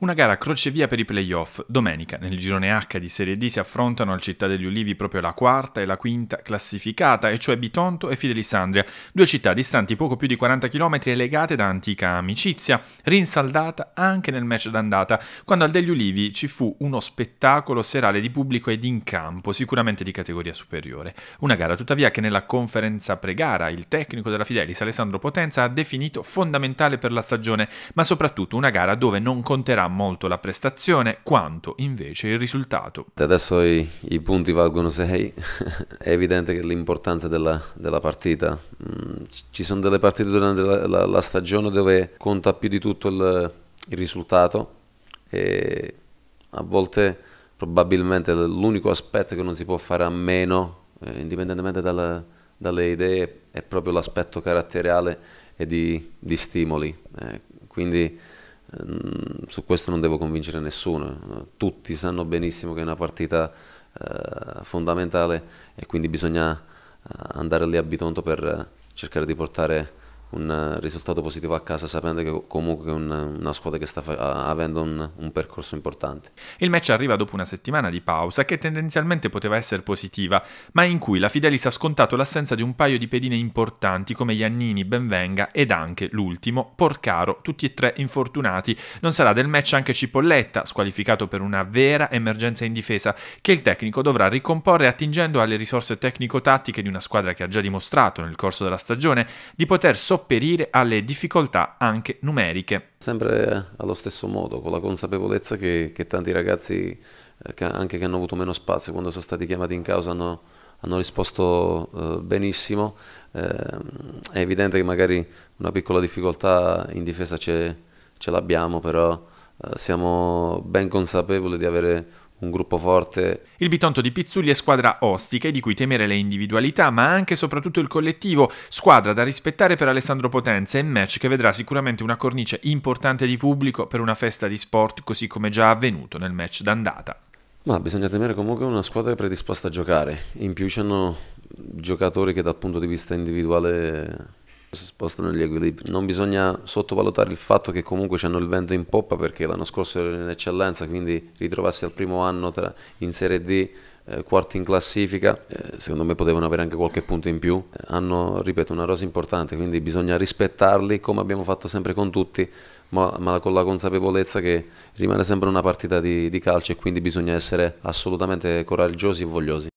Una gara crocevia per i playoff. Domenica, nel girone H di Serie D, si affrontano al Città degli Ulivi proprio la quarta e la quinta classificata, e cioè Bitonto e Fidelisandria, due città distanti poco più di 40 km e legate da antica amicizia, rinsaldata anche nel match d'andata, quando al degli Ulivi ci fu uno spettacolo serale di pubblico ed in campo, sicuramente di categoria superiore. Una gara tuttavia che nella conferenza pre-gara il tecnico della Fidelis, Alessandro Potenza, ha definito fondamentale per la stagione, ma soprattutto una gara dove non conterà molto la prestazione quanto invece il risultato. Adesso i, i punti valgono 6, è evidente che l'importanza della, della, partita, mm, ci sono delle partite durante la, la, la stagione dove conta più di tutto il, il risultato e a volte probabilmente l'unico aspetto che non si può fare a meno, eh, indipendentemente dalla, dalle idee, è proprio l'aspetto caratteriale e di, di stimoli. Eh, quindi Ehm, su questo non devo convincere nessuno, tutti sanno benissimo che è una partita eh, fondamentale e quindi bisogna eh, andare lì a Bitonto per eh, cercare di portare un eh, risultato positivo a casa sapendo che comunque è una squadra che sta avendo un, un, percorso importante. Il match arriva dopo una settimana di pausa che tendenzialmente poteva essere positiva, ma in cui la Fidelis ha scontato l'assenza di un paio di pedine importanti come Iannini, Benvenga ed anche l'ultimo, Porcaro, tutti e tre infortunati. Non sarà del match anche Cipolletta, squalificato per una vera emergenza in difesa, che il tecnico dovrà ricomporre attingendo alle risorse tecnico-tattiche di una squadra che ha già dimostrato nel corso della stagione di poter sopravvivere sopperire alle difficoltà anche numeriche. Sempre allo stesso modo, con la consapevolezza che, che tanti ragazzi, eh, anche che hanno avuto meno spazio, quando sono stati chiamati in causa hanno, hanno risposto eh, benissimo, ehm, è evidente che magari una piccola difficoltà in difesa ce, ce l'abbiamo, però eh, siamo ben consapevoli di avere un gruppo forte. Il Bitonto di Pizzulli è squadra ostica e di cui temere le individualità, ma anche e soprattutto il collettivo, squadra da rispettare per Alessandro Potenza e match che vedrà sicuramente una cornice importante di pubblico per una festa di sport così come già avvenuto nel match d'andata. Ma bisogna temere comunque una squadra predisposta a giocare, in più ci hanno giocatori che dal punto di vista individuale si spostano gli equilibri. Non bisogna sottovalutare il fatto che comunque c'hanno il vento in poppa perché l'anno scorso erano in eccellenza, quindi ritrovarsi al primo anno tra, in Serie D eh, quarti in classifica, eh, secondo me potevano avere anche qualche punto in più. Eh, hanno, ripeto, una rosa importante, quindi bisogna rispettarli come abbiamo fatto sempre con tutti, ma, ma con la consapevolezza che rimane sempre una partita di, di calcio e quindi bisogna essere assolutamente coraggiosi e vogliosi.